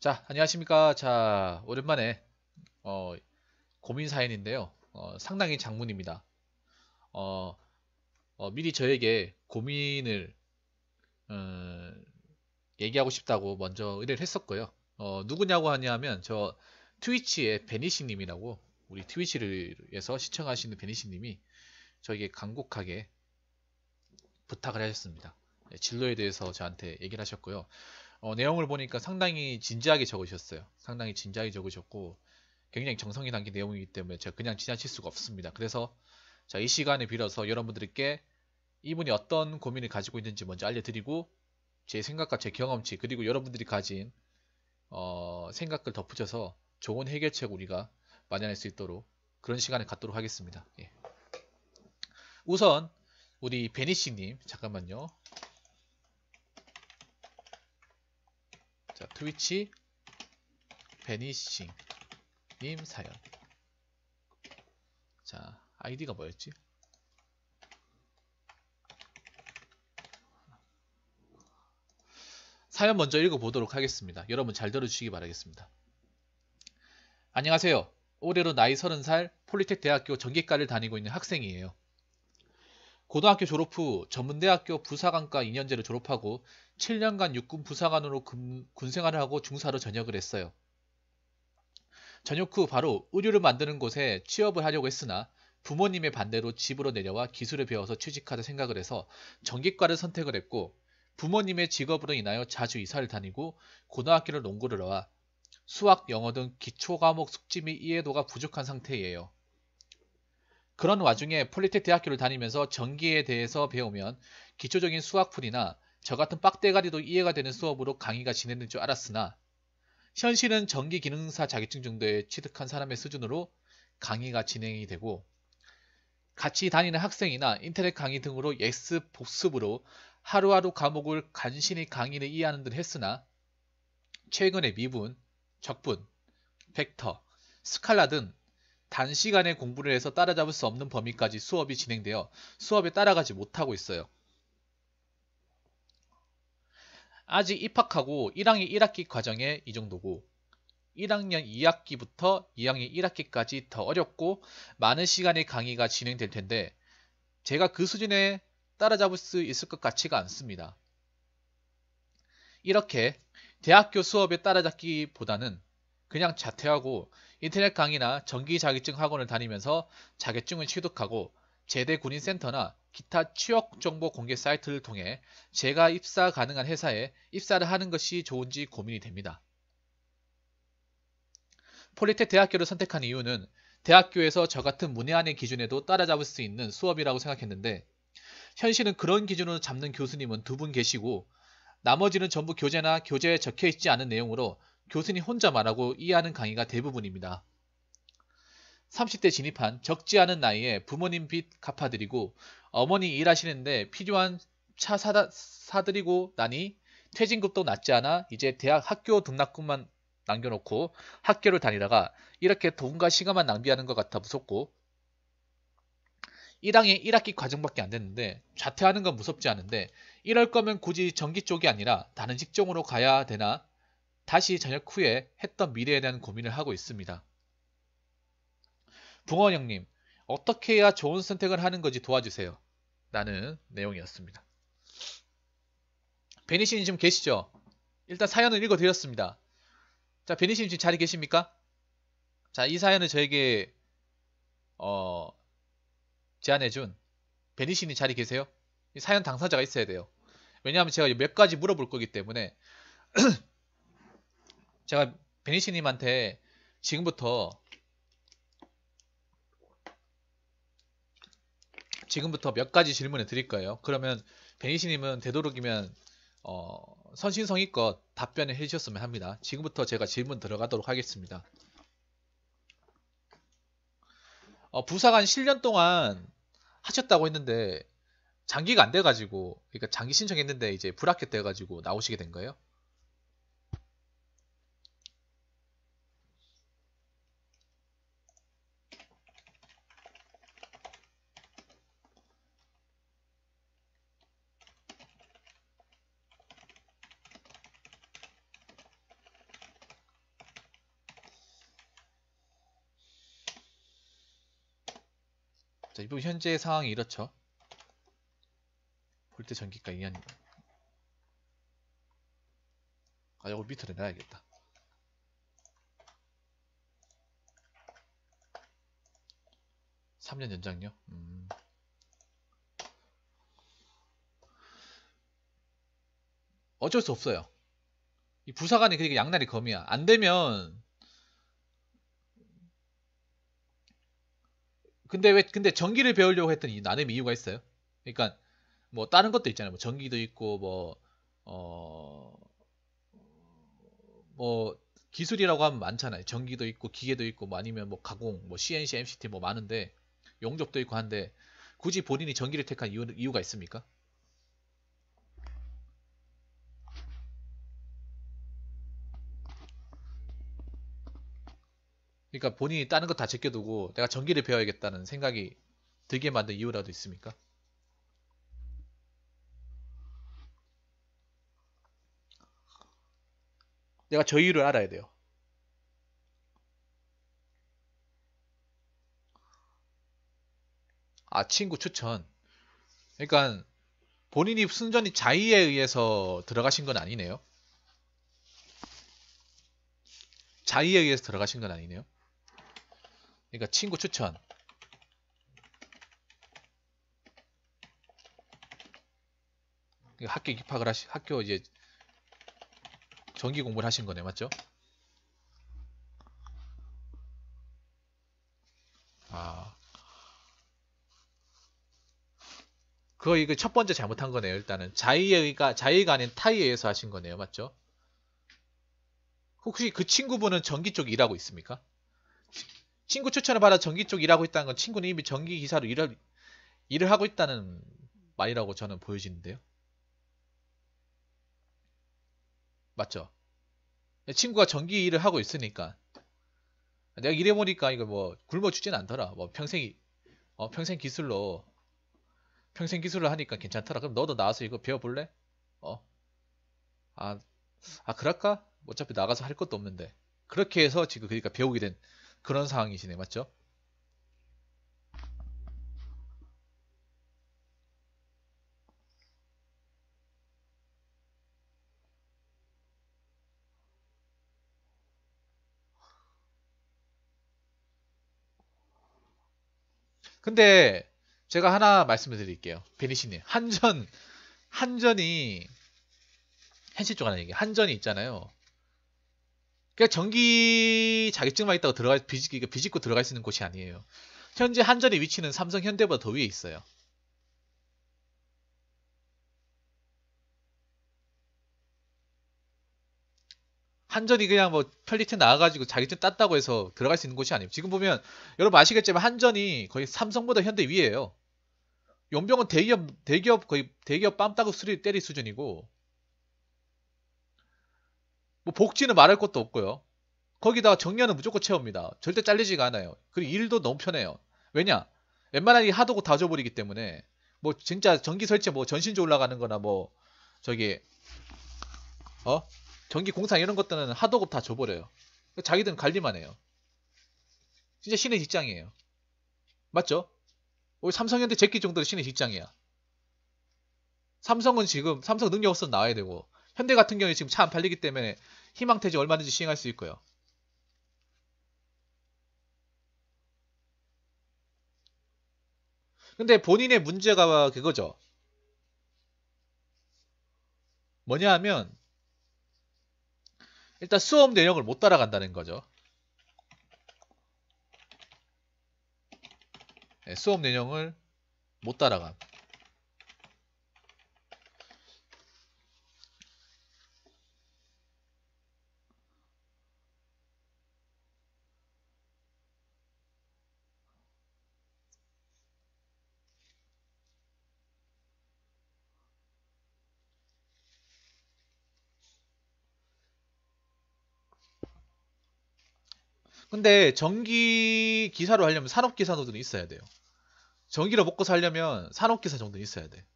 자, 안녕하십니까. 자, 오랜만에, 어, 고민 사연인데요. 어, 상당히 장문입니다. 어, 어 미리 저에게 고민을, 음, 얘기하고 싶다고 먼저 의뢰를 했었고요. 어, 누구냐고 하냐면, 저 트위치의 베니시님이라고, 우리 트위치를에서 시청하시는 베니시님이 저에게 간곡하게 부탁을 하셨습니다. 네, 진로에 대해서 저한테 얘기를 하셨고요. 어, 내용을 보니까 상당히 진지하게 적으셨어요. 상당히 진지하게 적으셨고 굉장히 정성이 담긴 내용이기 때문에 제가 그냥 지나칠 수가 없습니다. 그래서 자, 이 시간에 빌어서 여러분들께 이분이 어떤 고민을 가지고 있는지 먼저 알려드리고 제 생각과 제 경험치 그리고 여러분들이 가진 어, 생각을 덧붙여서 좋은 해결책 우리가 마련할 수 있도록 그런 시간을 갖도록 하겠습니다. 예. 우선 우리 베니씨님 잠깐만요. 트위치 베니싱 님 사연 자 아이디가 뭐였지? 사연 먼저 읽어보도록 하겠습니다. 여러분 잘 들어주시기 바라겠습니다. 안녕하세요. 올해로 나이 30살 폴리텍 대학교 전기과를 다니고 있는 학생이에요. 고등학교 졸업 후 전문대학교 부사관과 2년제를 졸업하고 7년간 육군 부사관으로 군, 생활을 하고 중사로 전역을 했어요. 전역 후 바로 의류를 만드는 곳에 취업을 하려고 했으나 부모님의 반대로 집으로 내려와 기술을 배워서 취직하자 생각을 해서 전기과를 선택을 했고 부모님의 직업으로 인하여 자주 이사를 다니고 고등학교를 농구를 나와 수학, 영어 등 기초 과목 숙지 및 이해도가 부족한 상태예요. 그런 와중에 폴리텍 대학교를 다니면서 전기에 대해서 배우면 기초적인 수학풀이나 저 같은 빡대가리도 이해가 되는 수업으로 강의가 진행될 줄 알았으나 현실은 전기 기능사 자격증 정도에 취득한 사람의 수준으로 강의가 진행이 되고 같이 다니는 학생이나 인터넷 강의 등으로 예스 복습으로 하루하루 과목을 간신히 강의를 이해하는 듯 했으나 최근에 미분, 적분, 벡터, 스칼라 등 단시간에 공부를 해서 따라잡을 수 없는 범위까지 수업이 진행되어 수업에 따라가지 못하고 있어요. 아직 입학하고 1학년 1학기 과정에 이 정도고 1학년 2학기부터 2학년 1학기까지 더 어렵고 많은 시간의 강의가 진행될 텐데 제가 그 수준에 따라잡을 수 있을 것 같지가 않습니다. 이렇게 대학교 수업에 따라잡기보다는 그냥 자퇴하고 인터넷 강의나 정기 자격증 학원을 다니면서 자격증을 취득하고 제대 군인 센터나 기타 취업 정보 공개 사이트를 통해 제가 입사 가능한 회사에 입사를 하는 것이 좋은지 고민이 됩니다. 폴리텍 대학교를 선택한 이유는 대학교에서 저 같은 문외한의 기준에도 따라잡을 수 있는 수업이라고 생각했는데 현실은 그런 기준으로 잡는 교수님은 두 분 계시고 나머지는 전부 교재나 교재에 적혀 있지 않은 내용으로 교수님 혼자말 하고 이해하는 강의가 대부분입니다. 30대 진입한 적지 않은 나이에 부모님 빚 갚아드리고 어머니 일하시는데 필요한 차 사다, 사드리고 나니 퇴직급도 낮지 않아 이제 대학 학교 등록금만 남겨놓고 학교를 다니다가 이렇게 돈과 시간만 낭비하는 것 같아 무섭고 1학년 1학기 과정밖에 안 됐는데 좌퇴하는 건 무섭지 않은데 이럴 거면 굳이 전기 쪽이 아니라 다른 직종으로 가야 되나 다시 저녁 후에 했던 미래에 대한 고민을 하고 있습니다. 붕어 형님, 어떻게 해야 좋은 선택을 하는 건지 도와주세요. 라는 내용이었습니다. 베니시님 지금 계시죠? 일단 사연을 읽어드렸습니다. 자, 베니시님 지금 자리 계십니까? 자, 이 사연을 저에게 어, 제안해준 베니시님 자리 계세요? 이 사연 당사자가 있어야 돼요. 왜냐하면 제가 몇 가지 물어볼 거기 때문에 제가 베니시님한테 지금부터 지금부터 몇 가지 질문을 드릴 거예요. 그러면 베니시님은 되도록이면 어, 선신성의껏 답변을 해주셨으면 합니다. 지금부터 제가 질문 들어가도록 하겠습니다. 어, 부사관 7년 동안 하셨다고 했는데 장기가 안 돼가지고 그러니까 장기 신청했는데 이제 불합격 돼가지고 나오시게 된 거예요? 자, 이번 현재 상황이 이렇죠. 볼 때 전기가 2년니고 아, 이거 밑으로 내놔야겠다. 3년 연장요? 음. 어쩔 수 없어요. 이 부사관이 그러니 양날이 검이야. 안 되면 근데 왜 근데 전기를 배우려고 했던 이나는 이유가 있어요. 그러니까 뭐 다른 것도 있잖아요. 뭐 전기도 있고 뭐 어, 뭐 기술이라고 하면 많잖아요. 전기도 있고 기계도 있고 뭐 아니면 뭐 가공, 뭐 CNC, MCT 뭐 많은데 용접도 있고 한데 굳이 본인이 전기를 택한 이유, 이유가 있습니까? 그러니까 본인이 다른 거다 제껴두고 내가 전기를 배워야겠다는 생각이 들게 만든 이유라도 있습니까? 내가 저 이유를 알아야 돼요. 아, 친구 추천. 그러니까 본인이 순전히 자의에 의해서 들어가신 건 아니네요. 자의에 의해서 들어가신 건 아니네요. 그러니까 친구 추천 학교 입학을 하시 학교 이제 전기 공부를 하신 거네 맞죠? 아 그거 이거 첫 번째 잘못한 거네요 일단은 자의가 자의가 아닌 타의에 서 하신 거네요 맞죠? 혹시 그 친구분은 전기 쪽 일하고 있습니까? 친구 추천을 받아 전기 쪽 일하고 있다는 건 친구는 이미 전기 기사로 일을, 일을 하고 있다는 말이라고 저는 보여지는데요. 맞죠? 친구가 전기 일을 하고 있으니까 내가 일해보니까 이거 뭐 굶어 죽진 않더라. 뭐 평생 어, 평생 기술로 평생 기술을 하니까 괜찮더라. 그럼 너도 나와서 이거 배워볼래? 어? 아, 아 그럴까? 어차피 나가서 할 것도 없는데 그렇게 해서 지금 그러니까 배우게 된 그런 상황이시네 맞죠? 근데 제가 하나 말씀을 드릴게요. 베니시님. 한전, 한전이, 한시 쪽하는 얘기. 한전이 있잖아요. 그냥 그러니까 전기 자격증만 있다고 들어가 비집기 그러니까 비집고 들어갈 수 있는 곳이 아니에요. 현재 한전의 위치는 삼성 현대보다 더 위에 있어요. 한전이 그냥 뭐 편리팀 나와가지고 자격증 땄다고 해서 들어갈 수 있는 곳이 아니에요. 지금 보면 여러분 아시겠지만 한전이 거의 삼성보다 현대 위에요. 용병은 대기업 대기업 거의 대기업 빰따고 수리 때릴 수준이고 뭐 복지는 말할 것도 없고요. 거기다가 정년은 무조건 채웁니다. 절대 잘리지가 않아요. 그리고 일도 너무 편해요. 왜냐? 웬만한 이 하도고 다 줘버리기 때문에 뭐 진짜 전기 설치 뭐 전신조 올라가는 거나 뭐 저기 어? 전기 공사 이런 것들은 하도급 다 줘버려요. 자기들은 관리만 해요. 진짜 신의 직장이에요. 맞죠? 우리 삼성현대 제끼 정도로 신의 직장이야. 삼성은 지금 삼성 능력 없어 나와야 되고 현대 같은 경우에 지금 차 안 팔리기 때문에 희망퇴지 얼마든지 시행할 수 있고요. 근데 본인의 문제가 그거죠. 뭐냐 하면 일단 수업 내용을 못 따라간다는 거죠. 네, 수업 내용을 못 따라감. 근데 전기 기사로 하려면 산업 기사 정도는 있어야 돼요. 전기로 먹고 살려면 산업 기사 정도는 있어야 돼.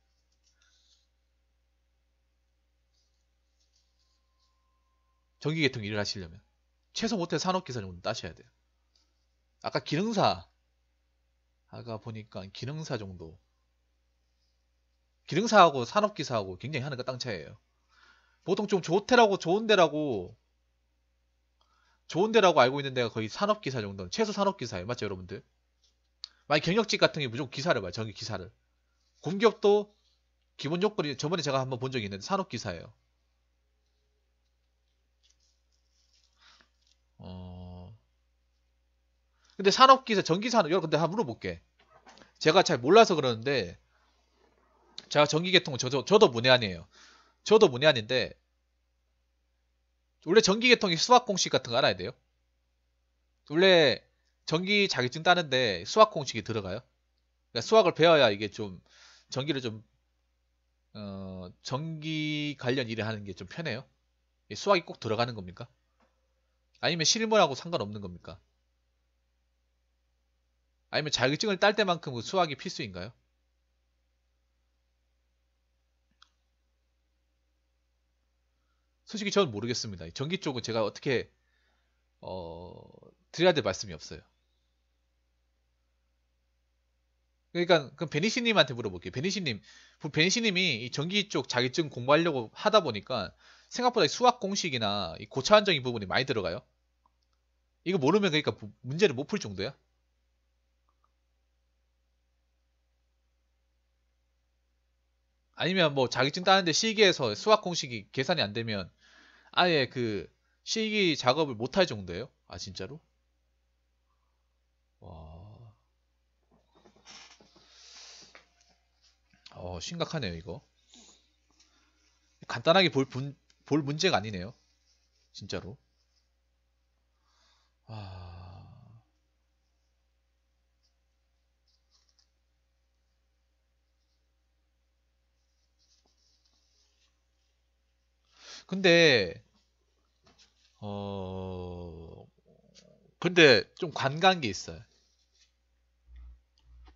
전기 계통 일을 하시려면 최소 못해 산업 기사 정도는 따셔야 돼요. 아까 기능사 아까 보니까 기능사 정도 기능사하고 산업기사하고 굉장히 하는 거땅 차이에요. 보통 좀 좋대라고 좋은데라고 좋은 데라고 알고 있는 데가 거의 산업기사 정도는 최소 산업기사예요. 맞죠, 여러분들? 만약 경력직 같은 게 무조건 기사를 봐요. 전기 기사를. 공격도 기본 요건이 저번에 제가 한번 본 적이 있는데 산업기사예요. 어... 근데 산업기사, 전기산업 여러분 근데 한번 물어볼게. 제가 잘 몰라서 그러는데 제가 전기계통은 저도, 저도 문외한이에요. 저도 문외한인데 원래 전기계통이 수학공식 같은 거 알아야 돼요? 원래 전기 자격증 따는데 수학공식이 들어가요? 그러니까 수학을 배워야 이게 좀 전기를 좀 어, 전기 관련 일을 하는 게 좀 편해요? 수학이 꼭 들어가는 겁니까? 아니면 실무하고 상관없는 겁니까? 아니면 자격증을 딸 때만큼 수학이 필수인가요? 솔직히 저는 모르겠습니다. 전기 쪽은 제가 어떻게 어, 드려야 될 말씀이 없어요. 그러니까 그럼 베니시님한테 물어볼게요. 베니시님, 베니시님이 전기 쪽 자기증 공부하려고 하다 보니까 생각보다 수학 공식이나 고차원적인 부분이 많이 들어가요. 이거 모르면 그러니까 문제를 못 풀 정도야? 아니면 뭐 자기증 따는데 시계에서 수학 공식이 계산이 안 되면 아예 그 실기 작업을 못할 정도예요? 아 진짜로? 와, 어 심각하네요 이거. 간단하게 볼, 분, 볼 문제가 아니네요. 진짜로. 아... 근데 어 근데 좀 관간 게 있어요.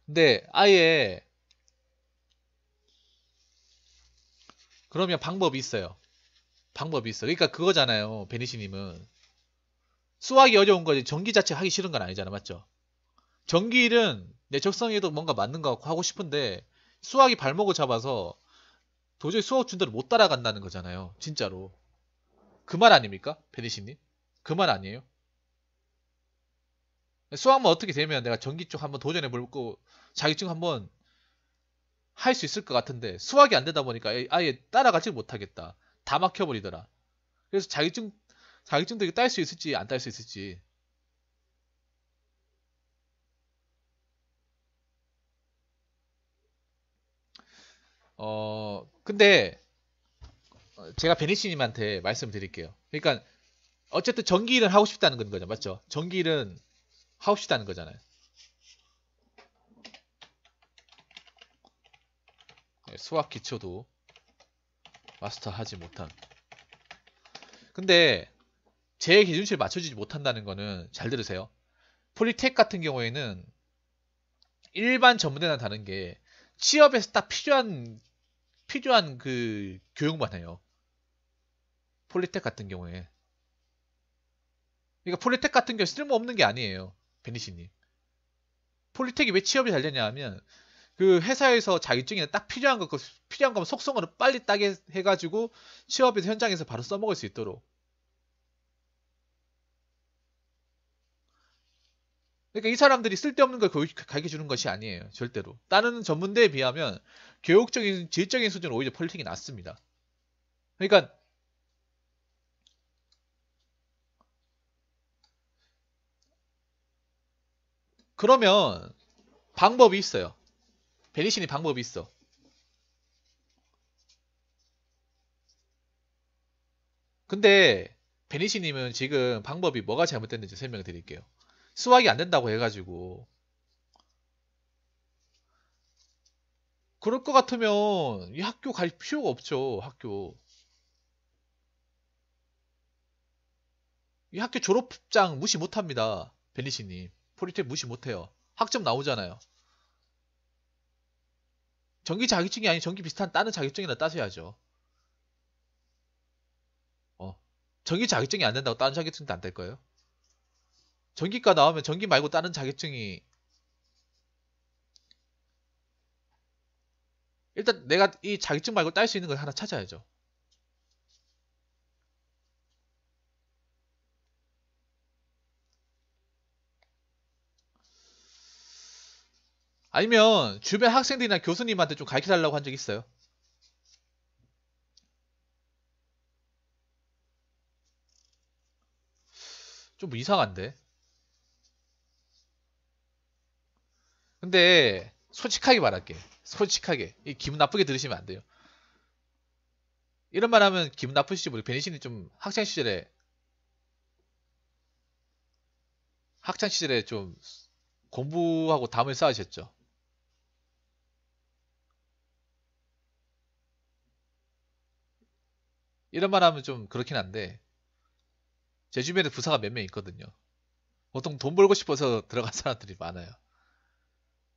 근데 아예 그러면 방법이 있어요. 방법이 있어. 그러니까 그거잖아요. 베니시님은 수학이 어려운 거지 전기 자체 하기 싫은 건 아니잖아, 맞죠? 전기일은 내 적성에도 뭔가 맞는 거 같고 하고 싶은데 수학이 발목을 잡아서 도저히 수업 준대로 못 따라간다는 거잖아요, 진짜로. 그말 아닙니까? 베니시님그 말 아니에요? 수학만 어떻게 되면 내가 전기 쪽 한번 도전해볼고 자격증 한번 할 수 있을 것 같은데 수학이 안 되다 보니까 아예 따라가지 못하겠다. 다 막혀버리더라. 그래서 자격증, 자격증도 게딸 수 있을지 안 딸 수 있을지. 어, 근데 제가 베니씨님한테 말씀드릴게요. 그러니까 어쨌든 전기 일은 하고 싶다는 거죠, 맞죠? 전기 일은 하고 싶다는 거잖아요. 네, 수학 기초도 마스터하지 못한. 근데 제 기준치를 맞춰주지 못한다는 거는 잘 들으세요. 폴리텍 같은 경우에는 일반 전문대나 다른 게 취업에서 딱 필요한 필요한 그 교육만 해요. 폴리텍 같은 경우에 그러니까 폴리텍 같은 경우 쓸모없는 게 아니에요 베니시님 폴리텍이 왜 취업이 잘 되냐 하면 그 회사에서 자격증이나 딱 필요한 거 필요한 거면 속성으로 빨리 따게 해가지고 취업에서 현장에서 바로 써먹을 수 있도록 그러니까 이 사람들이 쓸데없는 걸 가르쳐 주는 것이 아니에요. 절대로. 다른 전문대에 비하면 교육적인 질적인 수준은 오히려 폴리텍이낫습니다 그러니까 그러면 방법이 있어요. 베니신이 방법이 있어. 근데 베니시님은 지금 방법이 뭐가 잘못됐는지 설명을 드릴게요. 수학이 안 된다고 해가지고 그럴 것 같으면 이 학교 갈 필요가 없죠. 학교 이 학교 졸업장 무시 못합니다. 베니시님 프리텍 무시 못해요. 학점 나오잖아요. 전기 자격증이 아닌 전기 비슷한 다른 자격증이나 따셔야죠. 어. 전기 자격증이 안 된다고 다른 자격증도 안 될 거예요. 전기과 나오면 전기 말고 다른 자격증이 일단 내가 이 자격증 말고 딸 수 있는 걸 하나 찾아야죠. 아니면 주변 학생들이나 교수님한테 좀 가르쳐 달라고 한 적 있어요? 좀 이상한데? 근데 솔직하게 말할게. 솔직하게. 이 기분 나쁘게 들으시면 안 돼요. 이런 말 하면 기분 나쁘시지 모르 겠 베니신이 좀 학창 시절에 학창 시절에 좀 공부하고 담을 쌓으셨죠. 이런 말 하면 좀 그렇긴 한데 제 주변에 부사가 몇 명 있거든요. 보통 돈 벌고 싶어서 들어간 사람들이 많아요.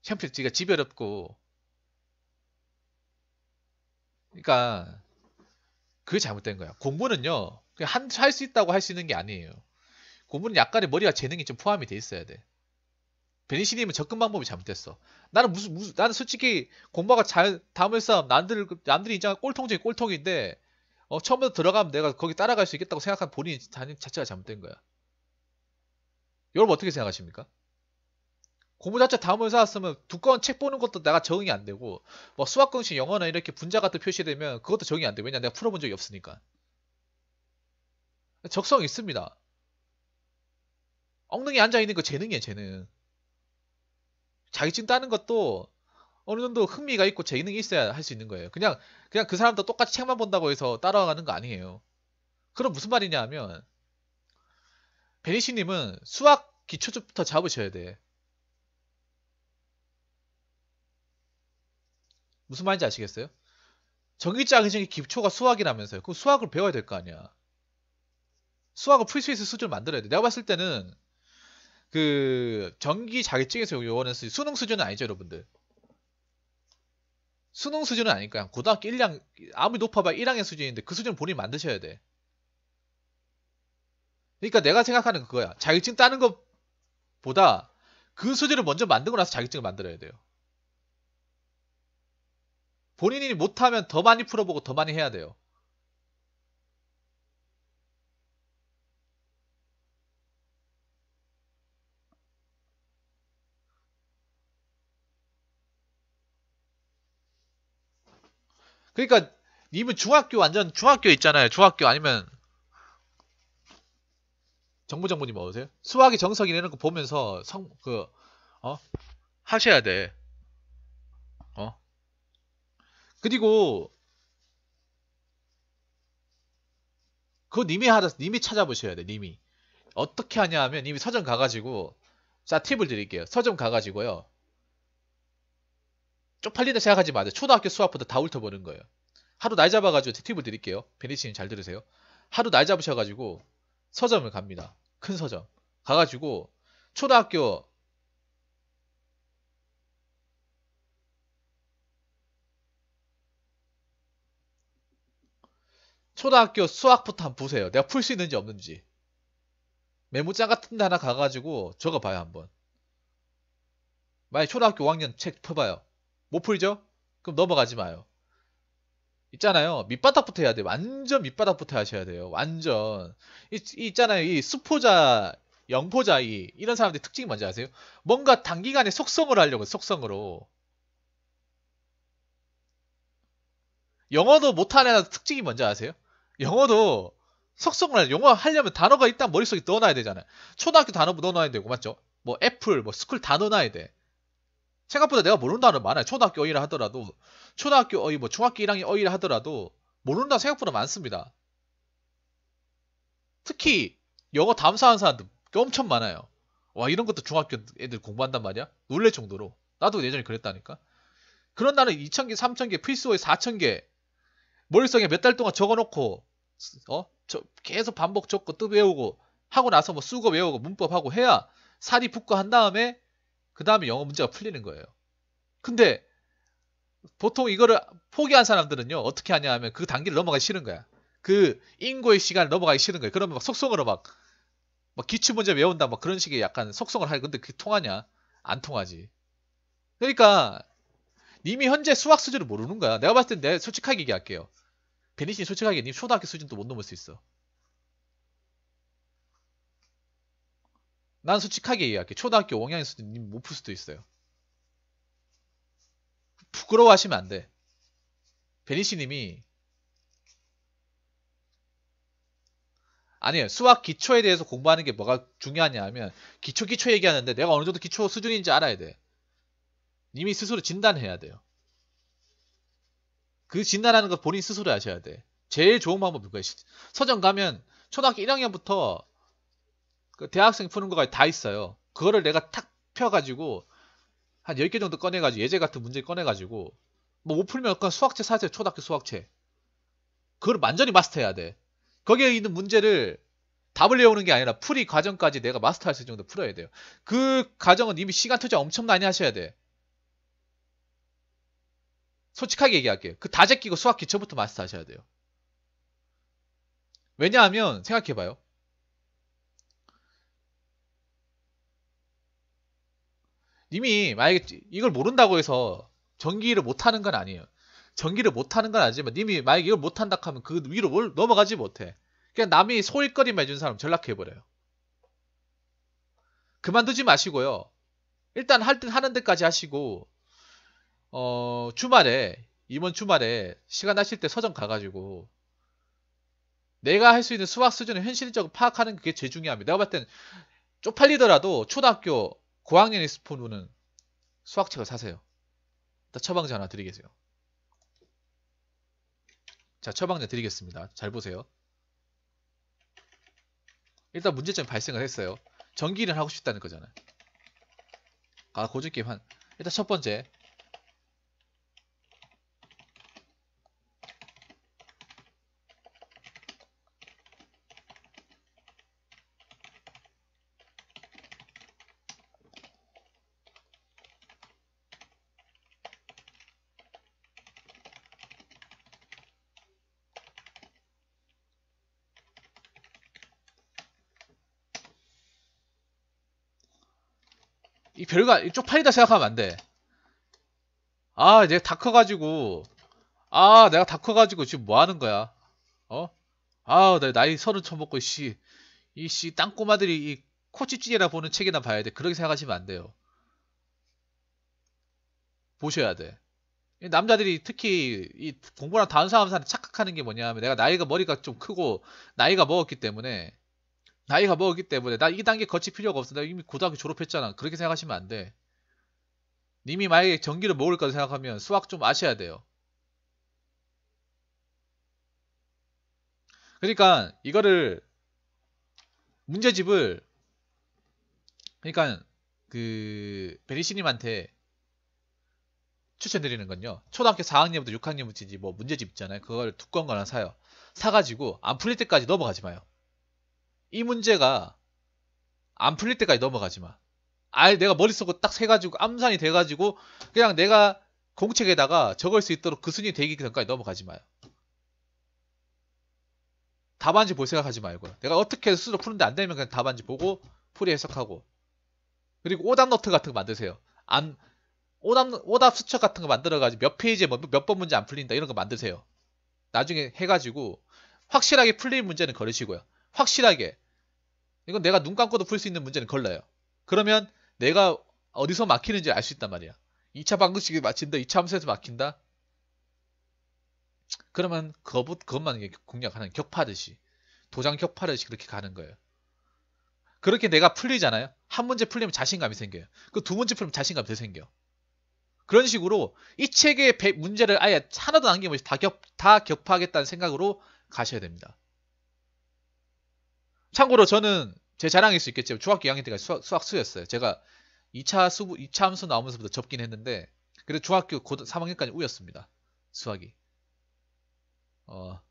샴피언지가 집이 어렵고 그러니까 그게 잘못된 거야. 공부는요. 한할 수 있다고 할 수 있는 게 아니에요. 공부는 약간의 머리와 재능이 좀 포함이 돼 있어야 돼. 베니시님은 접근 방법이 잘못됐어. 나는 무슨, 무슨 나는 솔직히 공부가 잘 다음을 싸움 남들 남들이 인정한 꼴통적인 꼴통인데 어, 처음부터 들어가면 내가 거기 따라갈 수 있겠다고 생각한 본인 자체가 잘못된 거야. 여러분 뭐 어떻게 생각하십니까? 공부 자체 다음을 쌓았으면 두꺼운 책 보는 것도 내가 적응이 안 되고 뭐 수학 공식 영어나 이렇게 분자 같은 표시되면 그것도 적응이 안 돼. 왜냐 내가 풀어본 적이 없으니까. 적성 있습니다. 엉덩이 앉아 있는 거 재능이에요, 재능. 자격증 따는 것도 어느 정도 흥미가 있고 재능이 있어야 할 수 있는 거예요. 그냥 그냥 그 사람도 똑같이 책만 본다고 해서 따라가는 거 아니에요. 그럼 무슨 말이냐 하면 베니시님은 수학 기초부터 잡으셔야 돼. 무슨 말인지 아시겠어요? 전기자 기적의 기초가 수학이라면서요. 그 수학을 배워야 될 거 아니야. 수학을 풀 수 있을 수준 을 만들어야 돼. 내가 봤을 때는 그 전기 자격증에서 요원은 수능 수준은 아니죠, 여러분들. 수능 수준은 아닐 거야. 고등학교 1학 아무리 높아봐 1학년 수준인데 그 수준 본인 이 만드셔야 돼. 그러니까 내가 생각하는 그거야. 자격증 따는 것보다 그 수준을 먼저 만들고 나서 자격증을 만들어야 돼요. 본인이 못하면 더 많이 풀어보고 더 많이 해야 돼요. 그러니까 님은 중학교 완전 중학교 있잖아요. 중학교 아니면 정부 정부님 어떠세요? 수학이 정석이라는 거 보면서 성 그 어? 하셔야 돼. 어? 그리고 그 님이 하다 님이 찾아보셔야 돼. 님이 어떻게 하냐 하면 님이 서점 가가지고 자 팁을 드릴게요. 서점 가가지고요. 쪽팔린다 생각하지 마세요. 초등학교 수학보다 다 훑어보는 거예요. 하루 날 잡아가지고 팁을 드릴게요. 베니치님 잘 들으세요. 하루 날 잡으셔가지고 서점을 갑니다. 큰 서점. 가가지고 초등학교 초등학교 수학부터 한번 보세요. 내가 풀 수 있는지 없는지. 메모장 같은 데 하나 가가지고 적어봐요, 한번. 만약 초등학교 5학년 책 펴봐요. 못 풀죠? 그럼 넘어가지 마요. 있잖아요. 밑바닥부터 해야 돼 완전 밑바닥부터 하셔야 돼요. 완전. 이, 이 있잖아요. 이 수포자, 영포자, 이, 이런 사람들의 특징이 뭔지 아세요? 뭔가 단기간에 속성을 하려고, 속성으로. 영어도 못하는 애들 특징이 뭔지 아세요? 영어도 속성을 하려고, 영어 하려면 단어가 일단 머릿속에 넣어놔야 되잖아요. 초등학교 단어 부터 넣어놔야 되고, 맞죠? 뭐 애플, 뭐 스쿨 다 넣어놔야 돼. 생각보다 내가 모르는 단어 많아요. 초등학교 어휘라 하더라도 초등학교 어휘, 뭐 중학교 1학년 어휘라 하더라도 모르는 단어 생각보다 많습니다. 특히 영어 담사하는 사람들 엄청 많아요. 와 이런 것도 중학교 애들 공부한단 말이야? 놀랄 정도로. 나도 예전에 그랬다니까. 그런 단어 2,000개, 3,000개, 필수어의 4,000개 머릿속에 몇 달 동안 적어놓고 어? 저, 계속 반복 적고 또 외우고 하고 나서 뭐수고 외우고 문법하고 해야 살이 붙고 한 다음에 그 다음에 영어 문제가 풀리는 거예요. 근데 보통 이거를 포기한 사람들은요 어떻게 하냐 하면 그 단계를 넘어가기 싫은 거야. 그 인고의 시간을 넘어가기 싫은 거야 그러면 막 속성으로 막, 막 기출 문제 외운다 막 그런 식의 약간 속성을 하고 근데 그게 통하냐? 안 통하지. 그러니까 님이 현재 수학 수준을 모르는 거야. 내가 봤을 때 솔직하게 얘기할게요. 베니씨 솔직하게 님 초등학교 수준도 못 넘을 수 있어. 난 솔직하게 이야기할게. 초등학교 5학년일 수도 님못 풀 수도 있어요. 부끄러워하시면 안 돼. 베니시님이 아니에요. 수학 기초에 대해서 공부하는 게 뭐가 중요하냐 하면 기초 기초 얘기하는데 내가 어느 정도 기초 수준인지 알아야 돼. 님이 스스로 진단해야 돼요. 그 진단하는 거 본인 스스로 하셔야 돼. 제일 좋은 방법 누구야? 서점 가면 초등학교 1학년부터 그 대학생 푸는 거가 다 있어요. 그거를 내가 탁 펴가지고 한 10개 정도 꺼내가지고 예제 같은 문제 꺼내가지고 뭐 못 풀면 그냥 수학책 사세요. 초등학교 수학책. 그걸 완전히 마스터해야 돼. 거기에 있는 문제를 답을 외우는 게 아니라 풀이 과정까지 내가 마스터할 수 있는 정도 풀어야 돼요. 그 과정은 이미 시간 투자 엄청 많이 하셔야 돼. 솔직하게 얘기할게요. 그 다재 끼고 수학 기초부터 마스터하셔야 돼요. 왜냐하면 생각해봐요. 님이 만약에 이걸 모른다고 해서 전기를 못하는 건 아니에요. 전기를 못하는 건 아니지만 님이 만약에 이걸 못한다 하면 그 위로 넘어가지 못해. 그냥 남이 소일거리만 해준 사람 전락해버려요. 그만두지 마시고요. 일단 할 듯 하는 데까지 하시고 어 주말에 이번 주말에 시간 나실 때 서점 가가지고 내가 할 수 있는 수학 수준을 현실적으로 파악하는 게 제일 중요합니다. 내가 봤을 땐 쪽팔리더라도 초등학교 고학년이 스폰우는 수학책을 사세요. 처방전 하나 드리겠어요. 자, 처방전 드리겠습니다. 잘 보세요. 일단 문제점이 발생을 했어요. 전기를 하고 싶다는 거잖아요. 아, 고준게임 한. 일단 첫 번째, 별거 쪽팔리다 생각하면 안 돼. 아, 내가 다 커가지고 아, 내가 다 커가지고 지금 뭐 하는 거야? 어? 아, 내 나이 서른 처먹고 씨, 이 씨 땅꼬마들이 이 코치찌개라 보는 책이나 봐야 돼. 그렇게 생각하시면 안 돼요. 보셔야 돼. 남자들이 특히 이 공부랑 다른 사람한테 착각하는 게 뭐냐 하면 내가 나이가 머리가 좀 크고 나이가 먹었기 때문에 나이가 먹었기 때문에 나 이 단계 거칠 필요가 없어. 나 이미 고등학교 졸업했잖아. 그렇게 생각하시면 안 돼. 님이 만약에 전기를 먹을 거 생각하면 수학 좀 아셔야 돼요. 그러니까 이거를 문제집을 그러니까 그 베리시님한테 추천드리는 건요. 초등학교 4학년부터 6학년부터 뭐 문제집 있잖아요. 그걸 두꺼운 거나 하 사요. 사가지고 안 풀릴 때까지 넘어가지 마요. 이 문제가 안 풀릴 때까지 넘어가지만 아 내가 머릿속으딱 세가지고 암산이 돼가지고 그냥 내가 공책에다가 적을 수 있도록 그 순위 되기 전까지 넘어가지 마요. 답안지 볼 생각하지 말고요. 내가 어떻게 해서 스스로 푸는데 안 되면 그냥 답안지 보고 풀이 해석하고 그리고 오답 노트 같은 거 만드세요. 안 오답 오답 수첩 같은 거 만들어가지고 몇 페이지에 뭐 몇번 문제 안 풀린다 이런 거 만드세요. 나중에 해가지고 확실하게 풀릴 문제는 걸으시고요 확실하게 이건 내가 눈 감고도 풀 수 있는 문제는 걸러요 그러면 내가 어디서 막히는지 알 수 있단 말이야. 2차 방금식이 막힌다. 2차 함수에서 막힌다. 그러면 그것, 그것만 공략하는 격파듯이 도장 격파듯이 그렇게 가는 거예요. 그렇게 내가 풀리잖아요. 한 문제 풀리면 자신감이 생겨요. 그 두 문제 풀면 자신감이 더 생겨. 그런 식으로 이 책의 문제를 아예 하나도 남김없이 다, 격, 다 격파하겠다는 생각으로 가셔야 됩니다. 참고로 저는 제 자랑일 수있겠죠 중학교 2학년 때까지 수학, 수학 수였어요. 제가 2차 수 2차 함수 나오면서부터 접긴 했는데 그래도 중학교 고등 3학년까지 우였습니다. 수학이. 어.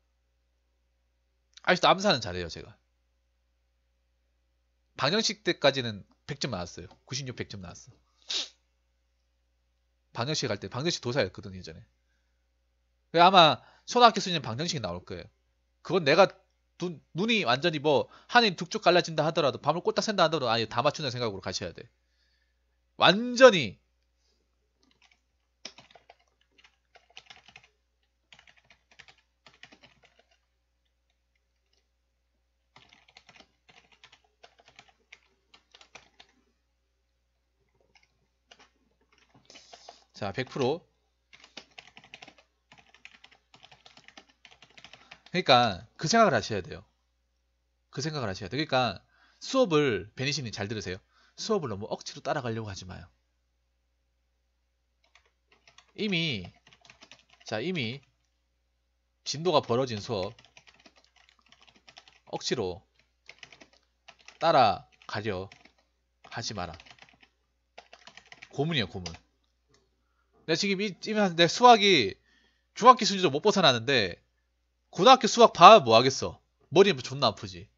아직도 암산은 잘해요, 제가. 방영식 때까지는 100점 나왔어요. 96, 100점 나왔어. 방영식 갈 때, 방정식 도사였거든, 요 예전에. 아마 초등학교 수준는 방정식이 나올 거예요. 그건 내가 눈, 눈이 완전히 뭐 하늘 둑쭉 갈라진다 하더라도 밤을 꼬딱 샌다 하더라도 아니 다 맞추는 생각으로 가셔야 돼. 완전히 자, 100% 그러니까 그 생각을 하셔야 돼요. 그 생각을 하셔야 돼요. 그러니까 수업을 베니시님 잘 들으세요. 수업을 너무 억지로 따라가려고 하지 마요. 이미 자 이미 진도가 벌어진 수업 억지로 따라가려 하지 마라. 고문이야 고문. 내가 지금 이, 내 수학이 중학기 수준도 못 벗어나는데 고등학교 수학 봐뭐 하겠어. 머리 뭐 존나 아프지.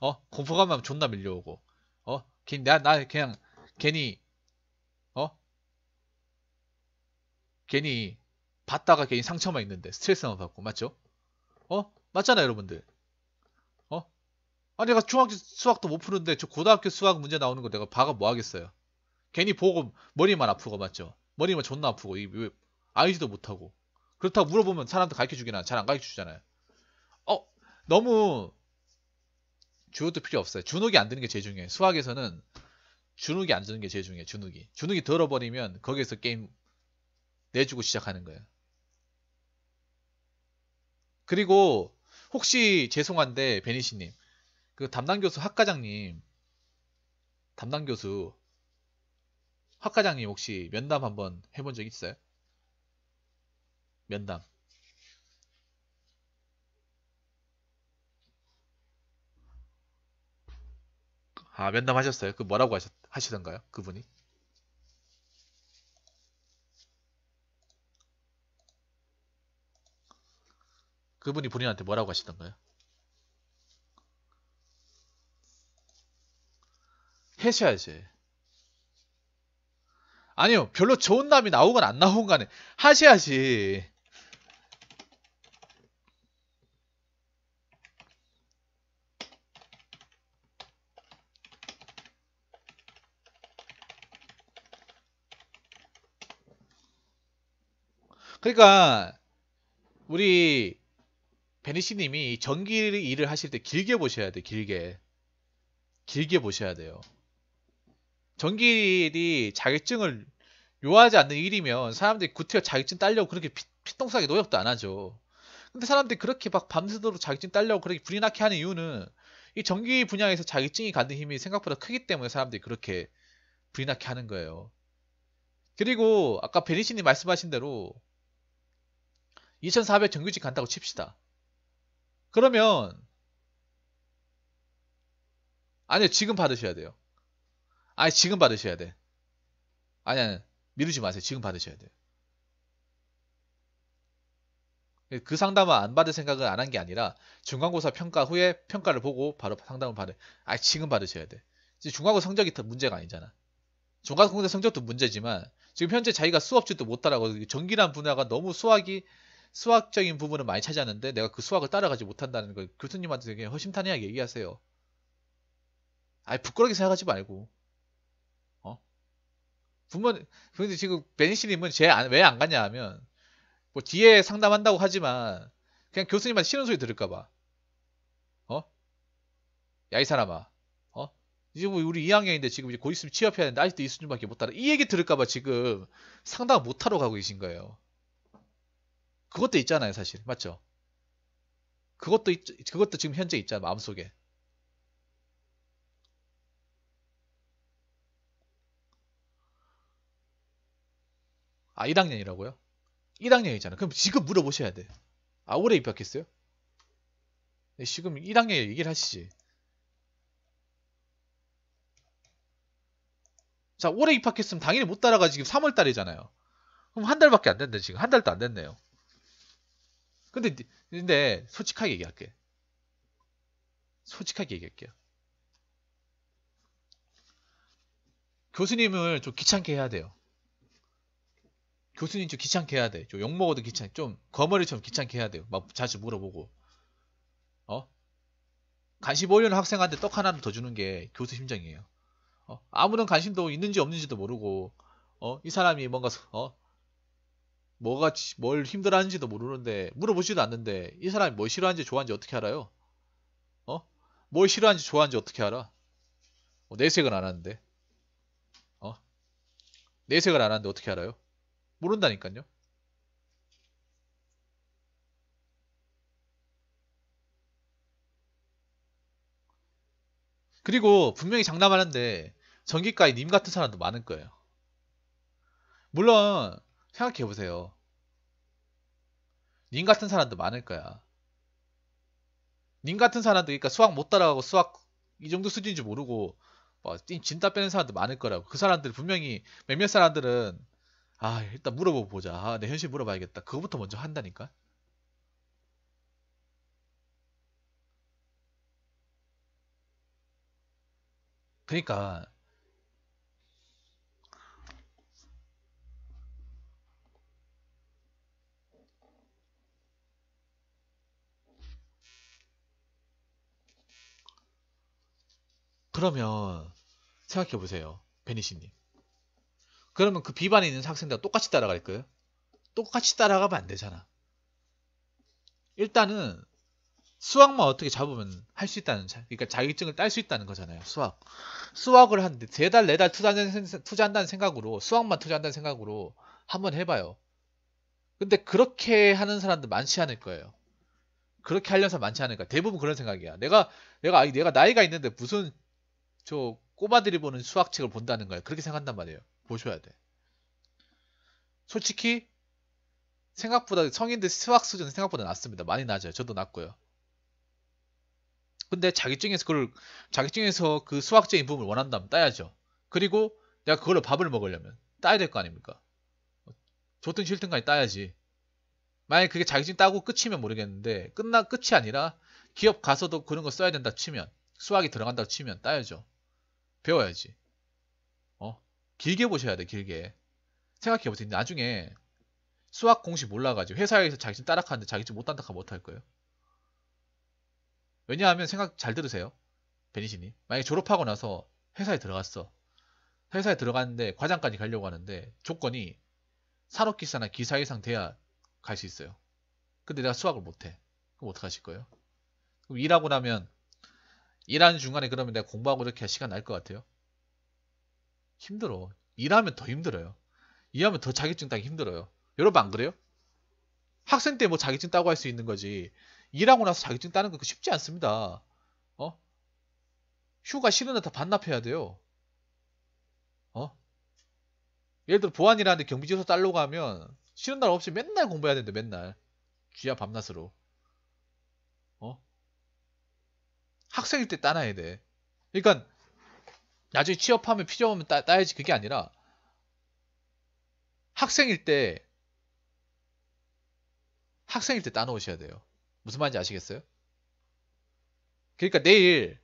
어? 공포감 하 존나 밀려오고. 어? 괜히 나, 나 그냥 괜히 어? 괜히 받다가 괜히 상처만 있는데 스트레스만 받고 맞죠? 어? 맞잖아 여러분들. 어? 아니 내가 중학교 수학도 못 푸는데 저 고등학교 수학 문제 나오는 거 내가 봐가 뭐 하겠어요. 괜히 보고 머리만 아프고 맞죠? 머리만 존나 아프고 이 왜, 알지도 못하고 그렇다고 물어보면 사람들 가르쳐 주기나 잘 안 가르쳐 주잖아요. 너무 주옥도 필요 없어요. 주눅이 안 드는 게 제일 중요해. 수학에서는 주눅이 안 드는 게 제일 중요해. 주눅이. 주눅이 들어버리면 거기에서 게임 내주고 시작하는 거예요. 그리고 혹시 죄송한데 베니시님 그 담당 교수 학과장님 담당 교수 학과장님 혹시 면담 한번 해본 적 있어요? 면담 아, 면담하셨어요? 그 뭐라고 하셨, 하시던가요? 그분이? 그분이 본인한테 뭐라고 하시던가요? 해셔야지 아니요, 별로 좋은 남이 나오건 안 나오건 간에 하셔야지. 그러니까 우리 베니시님이 전기 일을 하실 때 길게 보셔야 돼 길게 길게 보셔야 돼요 전기일이 자격증을 요하지 않는 일이면 사람들이 구태여 자격증 딸려고 그렇게 피, 똥싸게 노력도 안 하죠 근데 사람들이 그렇게 막 밤새도록 자격증 딸려고 그렇게 불이 나게 하는 이유는 이 전기 분야에서 자격증이 갖는 힘이 생각보다 크기 때문에 사람들이 그렇게 불이 나게 하는 거예요 그리고 아까 베니시님 말씀하신 대로 2,400 정규직 간다고 칩시다. 그러면 아니요 지금 받으셔야 돼요. 아니 지금 받으셔야 돼. 아니 아니 미루지 마세요. 지금 받으셔야 돼요. 그 상담을 안 받을 생각을 안 한 게 아니라 중간고사 평가 후에 평가를 보고 바로 상담을 받을. 아 지금 받으셔야 돼. 중간고사 성적이 더 문제가 아니잖아. 중간고사 성적도 문제지만 지금 현재 자기가 수업지도 못하라고 정기란 분야가 너무 수학이 수학적인 부분을 많이 차지하는데 내가 그 수학을 따라가지 못한다는 걸 교수님한테 되게 허심탄회하게 얘기하세요. 아예 부끄럽게 생각하지 말고. 어? 분명, 그런데 지금 베니시님은 제왜안 가냐 하면, 뭐 뒤에 상담한다고 하지만, 그냥 교수님한테 싫은 소리 들을까봐. 어? 야, 이 사람아. 어? 이제 뭐 우리 2학년인데 지금 이제 곧 있으면 취업해야 되는데 아직도 이 수준밖에 못 따라. 이 얘기 들을까봐 지금 상담 못 하러 가고 계신 거예요. 그것도 있잖아요, 사실. 맞죠? 그것도 있, 그것도 지금 현재 있잖아, 마음속에. 아, 1학년이라고요? 1학년이잖아. 그럼 지금 물어보셔야 돼. 아, 올해 입학했어요? 네, 지금 1학년 얘기를 하시지. 자, 올해 입학했으면 당연히 못 따라가지. 지금 3월달이잖아요. 그럼 한 달밖에 안 됐네, 지금. 한 달도 안 됐네요. 근데 근데 솔직하게 얘기할게. 솔직하게 얘기할게요. 교수님을 좀 귀찮게 해야 돼요. 교수님 좀 귀찮게 해야 돼. 좀 욕 먹어도 귀찮. 게좀 거머리처럼 귀찮게 해야 돼요. 막 자주 물어보고. 어? 관심 보려는 학생한테 떡 하나를 더 주는 게 교수 심정이에요. 어? 아무런 관심도 있는지 없는지도 모르고 어? 이 사람이 뭔가 어? 뭐가 뭘 힘들어하는지도 모르는데 물어보지도 않는데 이 사람이 뭘 싫어하는지 좋아하는지 어떻게 알아요? 어? 뭘 싫어하는지 좋아하는지 어떻게 알아? 어, 내색은 안 하는데 어? 내색을 안 하는데 어떻게 알아요? 모른다니까요 그리고 분명히 장담하는데 전기가에 님 같은 사람도 많을 거예요 물론 생각해보세요. 님 같은 사람도 많을 거야. 님 같은 사람도 그러니까 수학 못 따라가고 수학 이 정도 수준인지 모르고 뭐 진다 빼는 사람도 많을 거라고. 그 사람들 분명히 몇몇 사람들은 아 일단 물어보고 보자. 아, 내 현실 물어봐야겠다. 그거부터 먼저 한다니까. 그러니까 그러면 생각해 보세요. 베니시님. 그러면 그 비반에 있는 학생들 똑같이 따라갈까요? 똑같이 따라가면 안 되잖아. 일단은 수학만 어떻게 잡으면 할 수 있다는 그러니까 자격증을 딸 수 있다는 거잖아요. 수학. 수학을 하는데 세달 네 달 투자한다는 생각으로 수학만 투자한다는 생각으로 한번 해봐요. 근데 그렇게 하는 사람들 많지 않을 거예요. 그렇게 하려는 사람 많지 않을까. 대부분 그런 생각이야. 내가 내가 아니 내가 나이가 있는데 무슨 저 꼬마들이 보는 수학책을 본다는 거예요. 그렇게 생각한단 말이에요. 보셔야 돼. 솔직히 생각보다 성인들 수학 수준은 생각보다 낮습니다. 많이 낮아요. 저도 낮고요. 근데 자격증에서 그걸 자격증에서 그 수학적인 부분을 원한다면 따야죠. 그리고 내가 그걸로 밥을 먹으려면 따야 될 거 아닙니까? 좋든 싫든 간에 따야지. 만약 에 그게 자격증 따고 끝이면 모르겠는데 끝나 끝이 아니라 기업 가서도 그런 거 써야 된다 치면 수학이 들어간다 치면 따야죠. 배워야지. 어? 길게 보셔야 돼, 길게. 생각해보세요. 나중에 수학 공식 몰라가지고 회사에서 자기집 따락하는데 자기집 못따락하 못할 거예요. 왜냐하면 생각 잘 들으세요. 베니시님. 만약에 졸업하고 나서 회사에 들어갔어. 회사에 들어갔는데 과장까지 가려고 하는데 조건이 산업기사나 기사 이상 돼야 갈 수 있어요. 근데 내가 수학을 못해. 그럼 어떡하실 거예요? 그럼 일하고 나면 일하는 중간에 그러면 내가 공부하고 이렇게 시간 날 것 같아요? 힘들어. 일하면 더 힘들어요. 일하면 더 자격증 따기 힘들어요. 여러분 안 그래요? 학생 때 뭐 자격증 따고 할 수 있는 거지. 일하고 나서 자격증 따는 거 쉽지 않습니다. 어? 휴가 싫은 날 다 반납해야 돼요. 어? 예를 들어 보안이라는데 경비지에서 딸려고 하면 쉬는 날 없이 맨날 공부해야 되는데 맨날. 쥐야 밤낮으로. 학생일 때 따놔야 돼. 그러니까 나중에 취업하면 필요하면 따, 따야지 그게 아니라 학생일 때 학생일 때 따놓으셔야 돼요. 무슨 말인지 아시겠어요? 그러니까 내일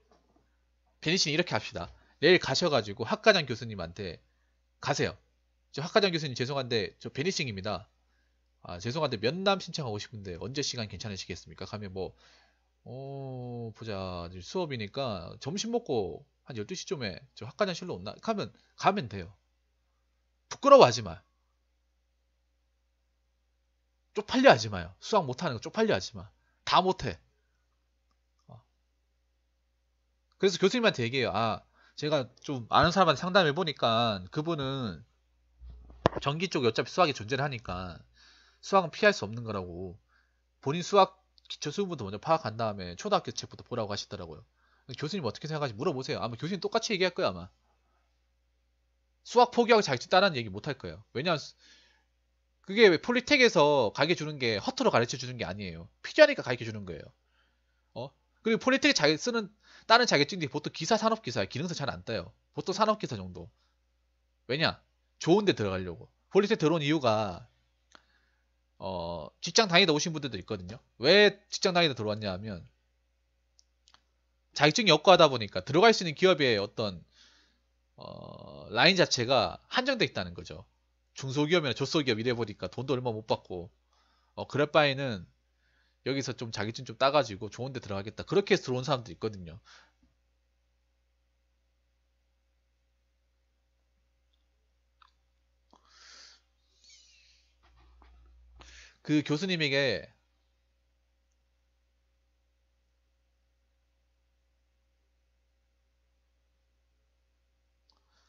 베니 씨는 이렇게 합시다. 내일 가셔가지고 학과장 교수님한테 가세요. 저 학과장 교수님 죄송한데 저 베니싱입니다. 아 죄송한데 면담 신청하고 싶은데 언제 시간 괜찮으시겠습니까? 가면 뭐 어, 보자. 수업이니까 점심 먹고 한 12시쯤에 저 학과장실로 온나? 가면, 가면 돼요. 부끄러워하지 마. 쪽팔려 하지 마요. 수학 못하는 거 쪽팔려 하지 마. 다 못해. 어. 그래서 교수님한테 얘기해요. 아, 제가 좀 아는 사람한테 상담해 보니까 그분은 전기 쪽이 어차피 수학이 존재를 하니까 수학은 피할 수 없는 거라고. 본인 수학 기초 수업부터 먼저 파악한 다음에 초등학교 책부터 보라고 하시더라고요. 교수님 어떻게 생각하시 물어보세요. 아마 교수님 똑같이 얘기할 거예요 아마. 수학 포기하고 자격증 따라는 얘기 못할 거예요. 왜냐하면 그게 왜 폴리텍에서 가르쳐 주는 게 허투루 가르쳐 주는 게 아니에요. 필요하니까 가르쳐 주는 거예요. 어? 그리고 폴리텍에 자기 쓰는 다른 자격증들이 보통 기사 산업 기사 기능사 잘안 따요. 보통 산업 기사 정도. 왜냐? 좋은 데 들어가려고. 폴리텍 들어온 이유가 어, 직장 다니다 오신 분들도 있거든요. 왜 직장 다니다 들어왔냐 하면 자격증이 없고 하다 보니까 들어갈 수 있는 기업의 어떤 어, 라인 자체가 한정돼 있다는 거죠. 중소기업이나 조소기업 이래 보니까 돈도 얼마 못 받고 어, 그럴 바에는 여기서 좀 자격증 좀 따가지고 좋은 데 들어가겠다. 그렇게 해서 들어온 사람도 있거든요. 그 교수님에게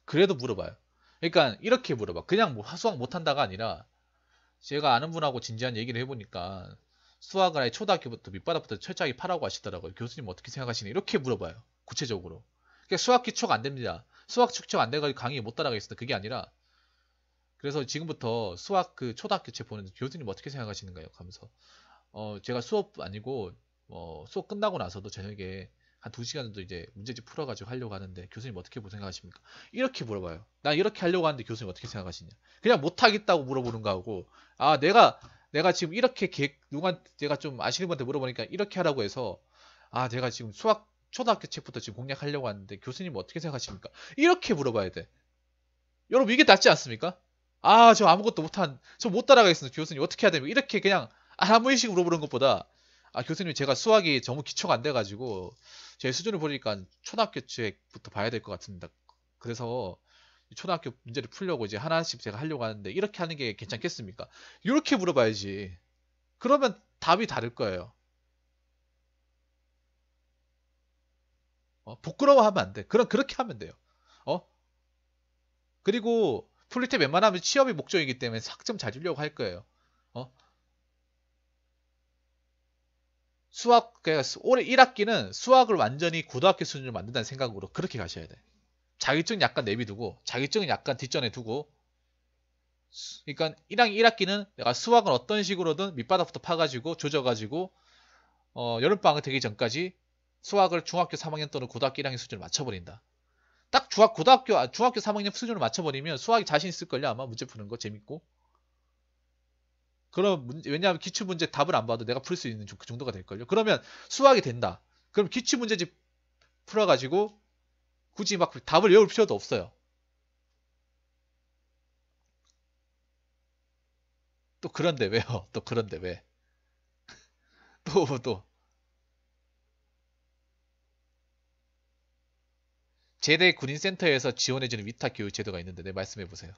그래도 물어봐요. 그러니까 이렇게 물어봐. 그냥 뭐 수학 못한다가 아니라 제가 아는 분하고 진지한 얘기를 해보니까 수학을 아예 초등학교부터 밑바닥부터 철저하게 파라고 하시더라고요. 교수님 어떻게 생각하시니? 이렇게 물어봐요. 구체적으로. 그러니까 수학 기초가 안 됩니다. 수학 축적 안 돼가지고 강의 못 따라가겠습니다. 그게 아니라 그래서 지금부터 수학 그 초등학교 책보는 교수님 어떻게 생각하시는가요? 하면서 어 제가 수업 아니고 어 수업 끝나고 나서도 저녁에 한2 시간 정도 이제 문제집 풀어가지고 하려고 하는데 교수님 어떻게 생각하십니까? 이렇게 물어봐요. 난 이렇게 하려고 하는데 교수님 어떻게 생각하시냐? 그냥 못하겠다고 물어보는 거하고 아 내가 내가 지금 이렇게 계획 누구한테 내가 좀 아시는 분한테 물어보니까 이렇게 하라고 해서 아 내가 지금 수학 초등학교 책부터 지금 공략하려고 하는데 교수님 어떻게 생각하십니까? 이렇게 물어봐야 돼. 여러분 이게 낫지 않습니까? 아, 저 아무것도 못한, 저 못 따라가겠습니다. 교수님, 어떻게 해야 됩니까? 이렇게 그냥 아무 의식 물어보는 것보다, 아, 교수님, 제가 수학이 너무 기초가 안 돼가지고, 제 수준을 보니까 초등학교 책부터 봐야 될 것 같습니다. 그래서, 초등학교 문제를 풀려고 이제 하나씩 제가 하려고 하는데, 이렇게 하는 게 괜찮겠습니까? 이렇게 물어봐야지. 그러면 답이 다를 거예요. 어, 부끄러워하면 안 돼. 그럼 그렇게 하면 돼요. 어? 그리고 풀리테 웬만하면 취업이 목적이기 때문에 학점잘 주려고 할 거예요. 어? 수학, 그러니까 올해 1학기는 수학을 완전히 고등학교 수준으로 만든다는 생각으로 그렇게 가셔야 돼. 자격증 약간 내비두고, 자격증은 약간 뒷전에 두고, 그러니까 1학기 1학기는 내가 수학을 어떤 식으로든 밑바닥부터 파가지고 조져가지고 어, 여름방학 되기 전까지 수학을 중학교 3학년 또는 고등학교 1학년 수준을 맞춰버린다. 딱 중학 고등학교 아, 중학교 3학년 수준을 맞춰버리면 수학이 자신 있을걸요 아마 문제 푸는 거 재밌고 그럼 문제, 왜냐하면 기출 문제 답을 안 봐도 내가 풀 수 있는 그 정도가 될걸요 그러면 수학이 된다 그럼 기출 문제집 풀어가지고 굳이 막 답을 외울 필요도 없어요 또 그런데 왜요 또 그런데 왜또또 제대 군인센터에서 지원해주는 위탁 교육 제도가 있는데 네, 말씀해 보세요.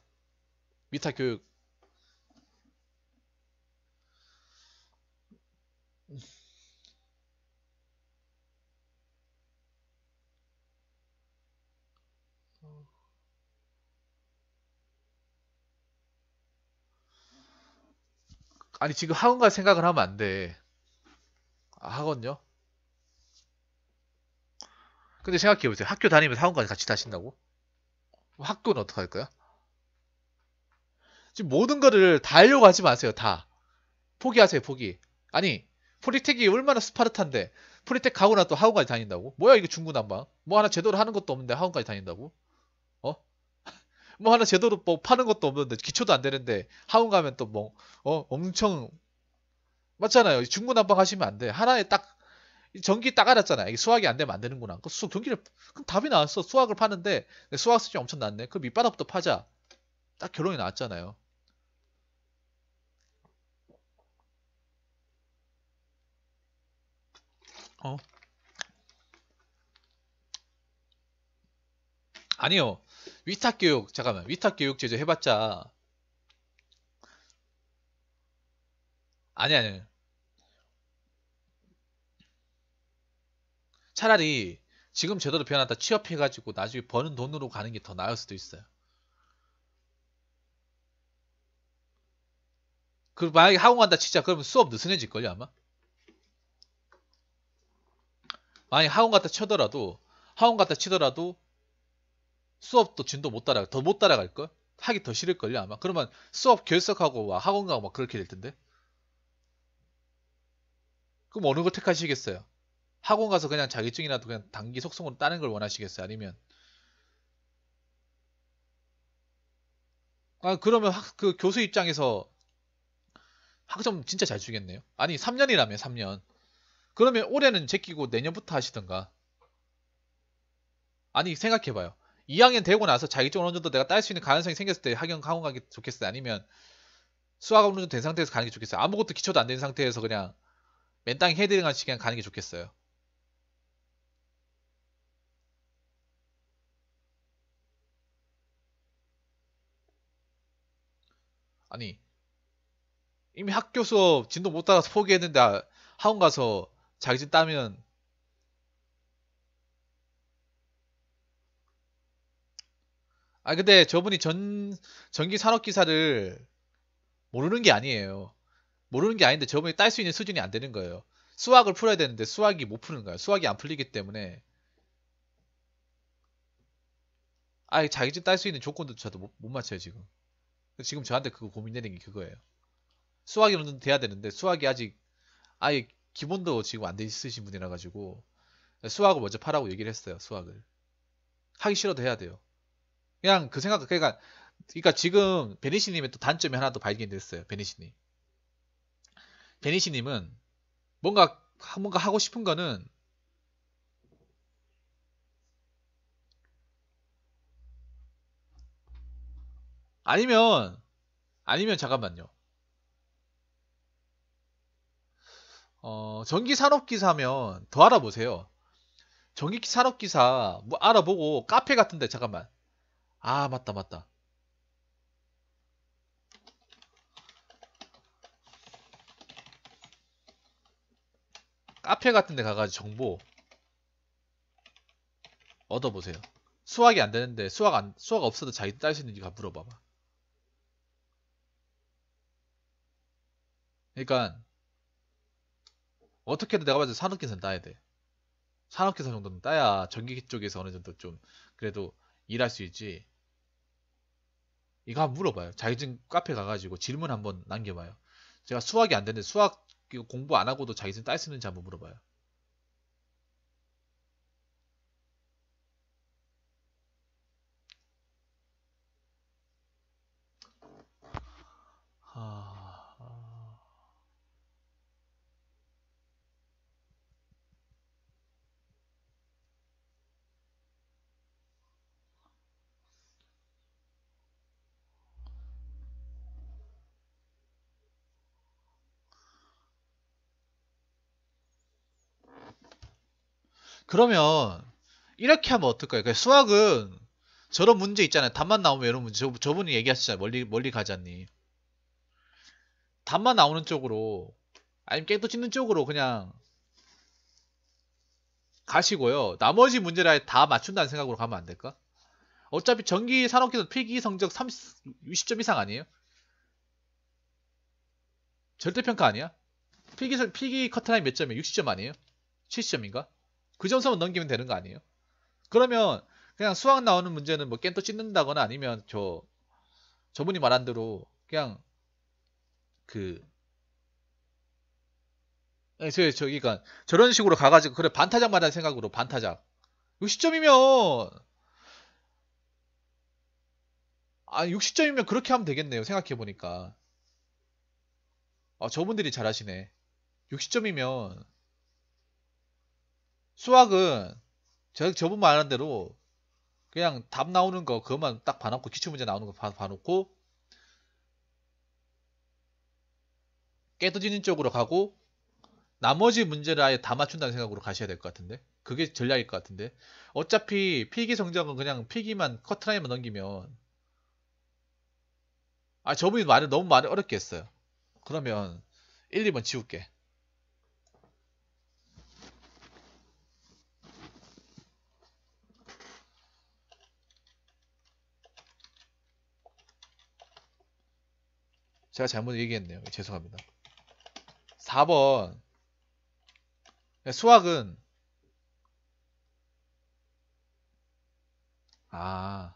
위탁 교육 아니 지금 학원 갈 생각을 하면 안 돼. 아, 학원요? 근데 생각해보세요. 학교 다니면 서 학원까지 같이 다신다고? 학교는 어떡할 거야? 지금 모든 거를 다 하려고 하지 마세요. 다. 포기하세요. 포기. 아니 프리텍이 얼마나 스파르타인데 프리텍 가고 나또 학원까지 다닌다고? 뭐야 이거 중구난방. 뭐 하나 제대로 하는 것도 없는데 학원까지 다닌다고? 어? 뭐 하나 제대로 뭐 파는 것도 없는데 기초도 안 되는데 학원 가면 또뭐 어? 엄청 맞잖아요. 중구난방 하시면 안 돼. 하나에 딱 전기 따가렸잖아. 이게 수학이 안 되면 안 되는구나. 그 수, 학 전기를, 그럼 답이 나왔어. 수학을 파는데, 수학 수준이 엄청 낮네. 그 밑바닥부터 파자. 딱 결론이 나왔잖아요. 어? 아니요. 위탁 교육, 잠깐만. 위탁 교육 제조 해봤자. 아니, 아니. 차라리 지금 제대로 변하다 취업해가지고 나중에 버는 돈으로 가는 게 더 나을 수도 있어요. 그리고 만약에 학원 간다 치자 그러면 수업 느슨해질걸요 아마? 만약에 학원 갔다 치더라도 학원 갔다 치더라도 수업도 진도 못 따라가 더못 따라갈걸? 하기 더 싫을걸요 아마? 그러면 수업 결석하고 학원 가고 막 그렇게 될 텐데 그럼 어느 걸 택하시겠어요? 학원 가서 그냥 자기증이라도 그냥 단기 속성으로 따는 걸 원하시겠어요? 아니면 아 그러면 학, 그 교수 입장에서 학점 진짜 잘 주겠네요. 아니 3년이라며 3년. 그러면 올해는 제끼고 내년부터 하시던가. 아니 생각해봐요. 2학년 되고 나서 자기증 어느 정도 내가 딸 수 있는 가능성이 생겼을 때 학연 학원 가기 좋겠어요? 아니면 수학 어느 정도 된 상태에서 가는 게 좋겠어요? 아무것도 기초도 안 된 상태에서 그냥 맨땅 헤드링 하시 그냥 가는 게 좋겠어요? 아니 이미 학교 수업 진도 못 따라서 포기했는데 아, 학원 가서 자기집 따면 아 근데 저분이 전 전기 산업 기사를 모르는 게 아니에요. 모르는 게 아닌데 저분이 딸 수 있는 수준이 안 되는 거예요. 수학을 풀어야 되는데 수학이 못 푸는 거야. 수학이 안 풀리기 때문에 아자기집 딸 수 있는 조건조차도 못, 못 맞춰요 지금. 그러니까 지금 저한테 그거 고민되는 게 그거예요. 수학이 론은 돼야 되는데 수학이 아직 아예 기본도 지금 안 돼 있으신 분이라 가지고 수학을 먼저 파라고 얘기를 했어요. 수학을 하기 싫어도 해야 돼요. 그냥 그 생각 그러니까 그러니까 지금 베니시님의 또 단점이 하나 더 발견됐어요. 베니시님. 베니시님은 뭔가 뭔가 하고 싶은 거는 아니면 아니면 잠깐만요. 어, 전기 산업기사면 더 알아보세요. 전기 산업기사 뭐 알아보고 카페 같은데 잠깐만. 아 맞다 맞다. 카페 같은 데 가가지고 정보 얻어보세요. 수학이 안 되는데 수학 안 수학 없어도 자기 딸 수 있는지 가 물어봐봐. 그러니까 어떻게든 내가 봐을때 산업기사는 따야 돼. 산업기사 정도는 따야 전기 쪽에서 어느 정도 좀 그래도 일할 수 있지. 이거 한번 물어봐요. 자기증 카페 가가지고 질문 한번 남겨봐요. 제가 수학이 안 되는데 수학 공부 안 하고도 자기증 딸 수 있는지 한번 물어봐요. 그러면 이렇게 하면 어떨까요? 그러니까 수학은 저런 문제 있잖아요. 답만 나오면 이런 문제. 저, 분이 얘기하시잖아요. 멀리, 멀리 가자니. 답만 나오는 쪽으로, 아니면 깨도 찍는 쪽으로 그냥 가시고요. 나머지 문제를 다 맞춘다는 생각으로 가면 안 될까? 어차피 전기 산업기술 필기 성적 30, 60점 이상 아니에요? 절대평가 아니야? 필기, 필기 커트라인 몇 점이에요? 60점 아니에요? 70점인가? 그 점수만 넘기면 되는 거 아니에요? 그러면 그냥 수학 나오는 문제는 뭐 깬또 찢는다거나 아니면 저 저분이 말한 대로 그냥 그 저, 저, 그러니까 저런 식으로 가가지고 그래 반타작 말한 생각으로 반타작 60점이면 아 60점이면 그렇게 하면 되겠네요 생각해보니까 아 저분들이 잘하시네 60점이면 수학은 저, 저분 말하는 대로 그냥 답 나오는 거 그것만 딱 봐놓고 기출문제 나오는 거 봐, 놓고 깨뜨지는 쪽으로 가고 나머지 문제를 아예 다 맞춘다는 생각으로 가셔야 될 것 같은데 그게 전략일 것 같은데 어차피 필기 성적은 그냥 필기만 커트라인만 넘기면 아 저분이 말을 너무 많이 어렵게 했어요 그러면 1, 2번 지울게 제가 잘못 얘기했네요. 죄송합니다. 4번 수학은 아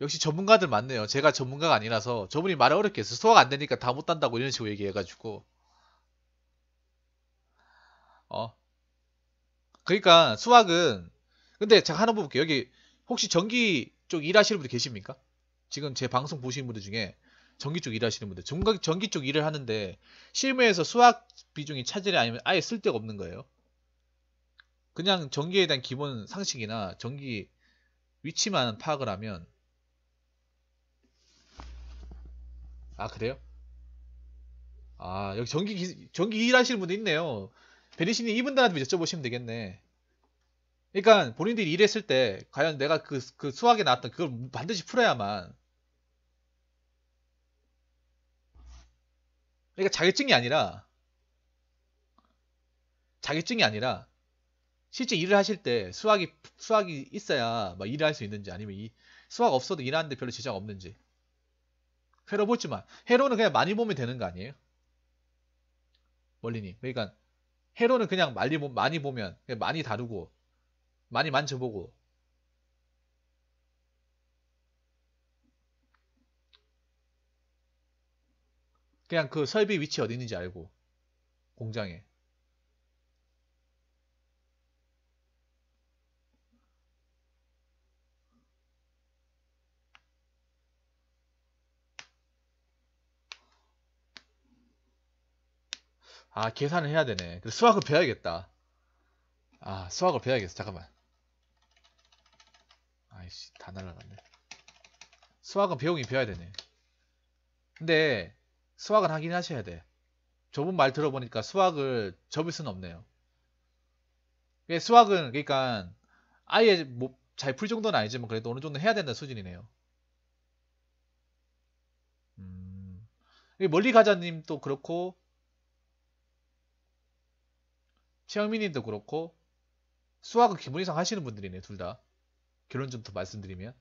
역시 전문가들 많네요. 제가 전문가가 아니라서 저분이 말을 어렵게 했어요. 수학 안 되니까 다 못한다고 이런 식으로 얘기해가지고 어 그러니까 수학은 근데 제가 하나 볼게요. 여기 혹시 전기 쪽 일하시는 분들 계십니까? 지금 제 방송 보시는 분들 중에 전기 쪽 일하시는 분들, 전기, 전기 쪽 일을 하는데 실무에서 수학 비중이 차질이 아니면 아예 쓸데가 없는 거예요. 그냥 전기에 대한 기본 상식이나 전기 위치만 파악을 하면 아 그래요? 아 여기 전기 기, 전기 일하시는 분도 있네요. 베리신이 이분들한테 여쭤보시면 되겠네. 그러니까 본인들이 일했을 때 과연 내가 그, 그 수학에 나왔던 그걸 반드시 풀어야만 그러니까 자격증이 아니라 자격증이 아니라 실제 일을 하실 때 수학이 수학이 있어야 막 일을 할 수 있는지 아니면 이 수학 없어도 일하는데 별로 지장 없는지 회로 보지만 회로는 그냥 많이 보면 되는 거 아니에요? 멀리니 그러니까 회로는 그냥 많이, 많이 보면 많이 다루고 많이 만져보고 그냥 그 설비 위치 어디 있는지 알고 공장에 아 계산을 해야 되네 수학을 배워야겠다 아 수학을 배워야겠어 잠깐만 아이씨 다 날라갔네 수학은 배우긴 배워야 되네 근데 수학은 하긴 하셔야 돼. 저분 말 들어보니까 수학을 접을 수는 없네요. 수학은 그러니까 아예 뭐잘풀 정도는 아니지만 그래도 어느 정도 해야 된다는 수준이네요. 음, 멀리 가자님도 그렇고 최영민님도 그렇고 수학은 기본 이상 하시는 분들이네 둘 다. 결론 좀 더 말씀드리면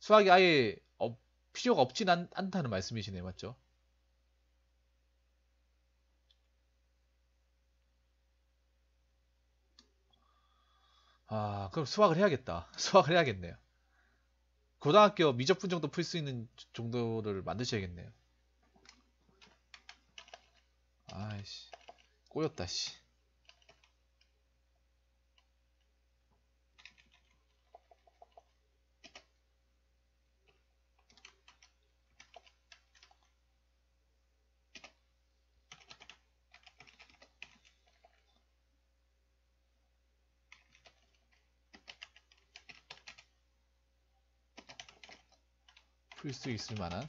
수학이 아예 필요가 없진 않, 다는 말씀이시네요. 맞죠? 아, 그럼 수학을 해야겠다. 수학을 해야겠네요. 고등학교 미적분 정도 풀 수 있는 정도를 만드셔야겠네요. 아이씨. 꼬였다, 씨. 풀수 있을 만한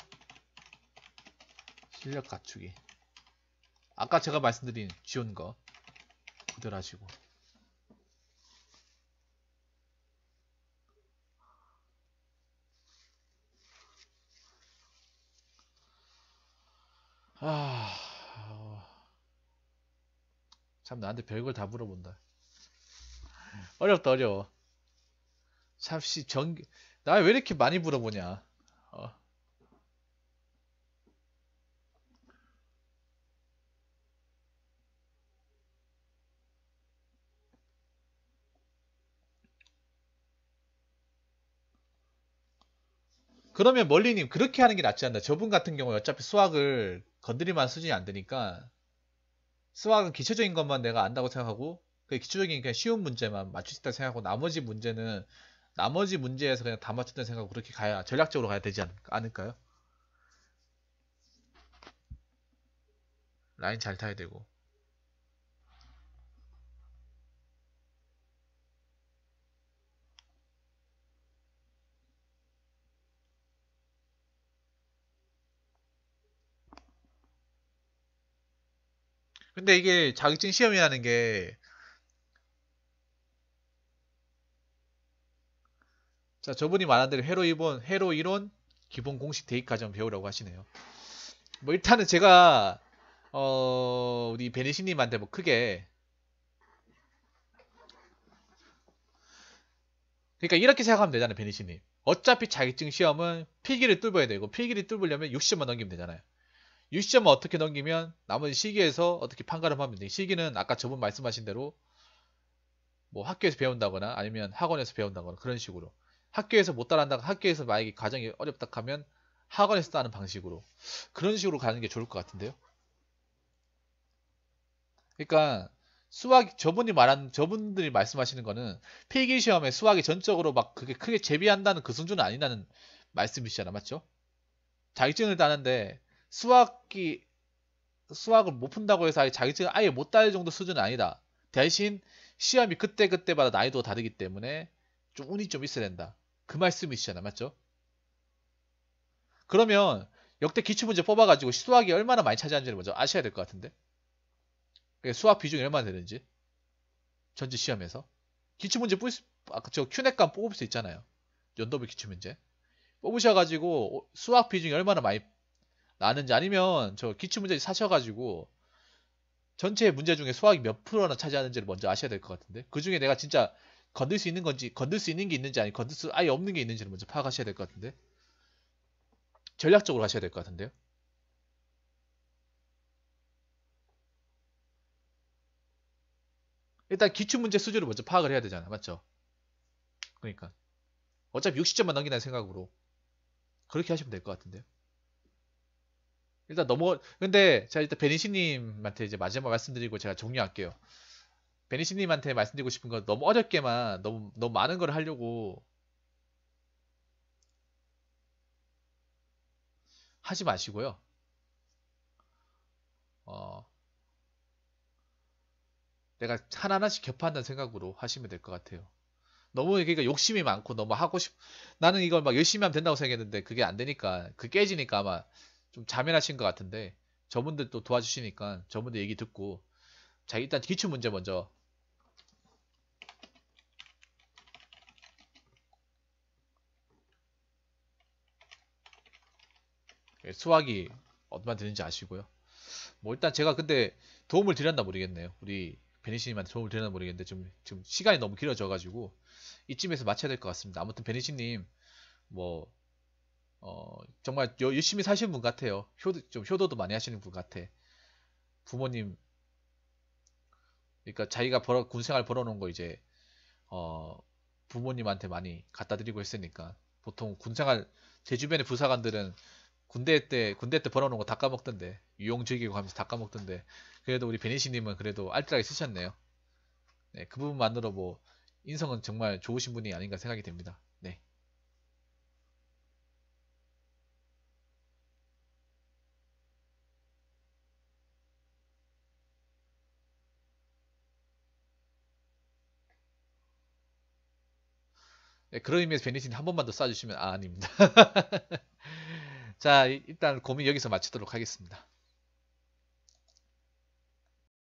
실력 갖추기 아까 제가 말씀드린 지운 거 구별하시고 아... 참 나한테 별걸 다 물어본다 어렵다 어려워 참 씨 전... 기나 왜 이렇게 많이 물어보냐 그러면 멀리님 그렇게 하는 게 낫지 않나? 저분 같은 경우 어차피 수학을 건드리면 수준이 안 되니까 수학은 기초적인 것만 내가 안다고 생각하고 그 기초적인 그냥 쉬운 문제만 맞출 수 있다고 생각하고 나머지 문제는 나머지 문제에서 그냥 다맞췄다는 생각으로 그렇게 가야 전략적으로 가야 되지 않을까요? 라인 잘 타야 되고 근데 이게 자격증 시험이라는 게 자, 저분이 말한 대로 회로 이론, 회로 이론 기본 공식 대입 과정 배우라고 하시네요. 뭐 일단은 제가 어, 우리 베니시 님한테 뭐 크게 그러니까 이렇게 생각하면 되잖아요, 베니시 님. 어차피 자격증 시험은 필기를 뚫어야 되고 필기를 뚫으려면 60만 넘기면 되잖아요. 유시점은 어떻게 넘기면 남은 시기에서 어떻게 판가름 하면 돼. 시기는 아까 저분 말씀하신 대로 뭐 학교에서 배운다거나 아니면 학원에서 배운다거나 그런 식으로 학교에서 못 따라한다 학교에서 만약에 과정이 어렵다 하면 학원에서 따는 방식으로 그런 식으로 가는 게 좋을 것 같은데요. 그러니까 수학 저분이 말한 저분들이 말씀하시는 거는 필기 시험에 수학이 전적으로 막 그게 크게 제비한다는 그 수준은 아니라는 말씀이시잖아 맞죠? 자격증을 따는데 수학기 수학을 못 푼다고 해서 아예 자격증 아예 못 따질 정도 수준은 아니다. 대신 시험이 그때그때마다 난이도가 다르기 때문에 좀 운이 좀 있어야 된다. 그 말씀이시잖아. 맞죠? 그러면 역대 기출문제 뽑아가지고 수학이 얼마나 많이 차지하는지를 먼저 아셔야 될 것 같은데 수학 비중이 얼마나 되는지 전체 시험에서 기출문제 뽑을 수, 아까 저 큐넷감 뽑을 수 있잖아요 연도별 기출문제 뽑으셔가지고 수학 비중이 얼마나 많이 나는지 아니면 저 기출문제 사셔가지고 전체 문제 중에 수학이 몇 프로나 차지하는지를 먼저 아셔야 될 것 같은데 그 중에 내가 진짜 건들 수 있는 건지 건들 수 있는 게 있는지 아니 건들 수 아예 없는 게 있는지를 먼저 파악하셔야 될 것 같은데 전략적으로 하셔야 될 것 같은데요. 일단 기출문제 수준을 먼저 파악을 해야 되잖아. 맞죠? 그러니까 어차피 60점만 넘기는 생각으로 그렇게 하시면 될 것 같은데요. 일단 넘어 근데 제가 일단 베니시님한테 이제 마지막 말씀드리고 제가 종료할게요. 베니시님한테 말씀드리고 싶은 건 너무 어렵게만 너무 너무 많은 걸 하려고 하지 마시고요. 어, 내가 하나하나씩 겹한다는 생각으로 하시면 될 것 같아요. 너무 그러니까 욕심이 많고 너무 하고 싶 나는 이걸 막 열심히 하면 된다고 생각했는데 그게 안 되니까 그 깨지니까 아마 좀 자면하신 것 같은데 저분들 또 도와주시니까 저분들 얘기 듣고 자 일단 기출 문제 먼저 예, 수학이 얼마 되는지 아시고요. 뭐 일단 제가 근데 도움을 드렸나 모르겠네요. 우리 베니시님한테 도움을 드렸나 모르겠는데 지금, 지금 시간이 너무 길어져가지고 이쯤에서 마쳐야 될 것 같습니다. 아무튼 베니시님 뭐 어, 정말 열심히 사시는 분 같아요. 효도, 좀 효도도 많이 하시는 분 같아. 부모님, 그러니까 자기가 벌어, 군생활 벌어놓은 거 이제, 어, 부모님한테 많이 갖다 드리고 했으니까. 보통 군생활, 제 주변의 부사관들은 군대 때, 군대 때 벌어놓은 거 다 까먹던데. 유용 즐기고 하면서 다 까먹던데. 그래도 우리 베니시님은 그래도 알뜰하게 쓰셨네요. 네, 그 부분만으로 뭐, 인성은 정말 좋으신 분이 아닌가 생각이 됩니다. 네, 그런 의미에서 베니틴 한 번만 더 쏴주시면 아, 아닙니다. 자, 일단 고민 여기서 마치도록 하겠습니다.